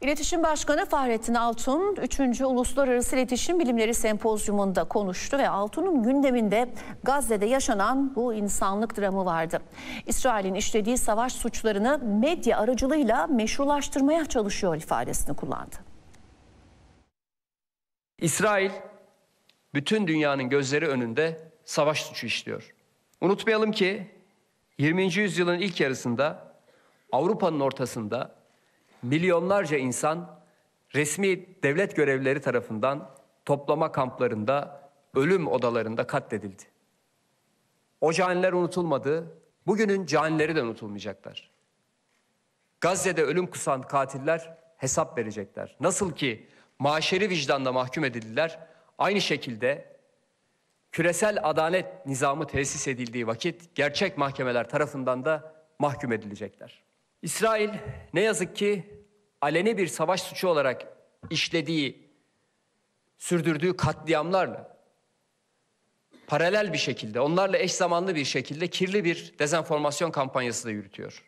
İletişim Başkanı Fahrettin Altun 3. Uluslararası İletişim Bilimleri Sempozyumunda konuştu ve Altun'un gündeminde Gazze'de yaşanan bu insanlık dramı vardı. İsrail'in işlediği savaş suçlarını medya aracılığıyla meşrulaştırmaya çalışıyor ifadesini kullandı. İsrail bütün dünyanın gözleri önünde savaş suçu işliyor. Unutmayalım ki 20. yüzyılın ilk yarısında Avrupa'nın ortasında milyonlarca insan resmi devlet görevlileri tarafından toplama kamplarında, ölüm odalarında katledildi. O caniler unutulmadı, bugünün canileri de unutulmayacaklar. Gazze'de ölüm kusan katiller hesap verecekler. Nasıl ki maşeri vicdanla mahkum edildiler, aynı şekilde küresel adalet nizamı tesis edildiği vakit gerçek mahkemeler tarafından da mahkum edilecekler. İsrail ne yazık ki aleni bir savaş suçu olarak işlediği, sürdürdüğü katliamlarla paralel bir şekilde, onlarla eş zamanlı bir şekilde kirli bir dezenformasyon kampanyası da yürütüyor.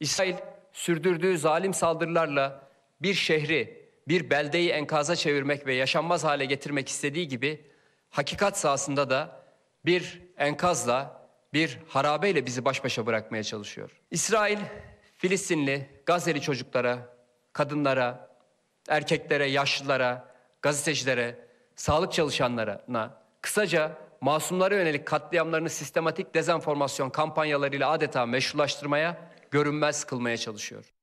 İsrail sürdürdüğü zalim saldırılarla bir şehri, bir beldeyi enkaza çevirmek ve yaşanmaz hale getirmek istediği gibi hakikat sahasında da bir enkazla, bir harabeyle bizi baş başa bırakmaya çalışıyor. İsrail Filistinli, Gazze'li çocuklara, kadınlara, erkeklere, yaşlılara, gazetecilere, sağlık çalışanlarına, kısaca masumlara yönelik katliamlarını sistematik dezenformasyon kampanyalarıyla adeta meşrulaştırmaya, görünmez kılmaya çalışıyor.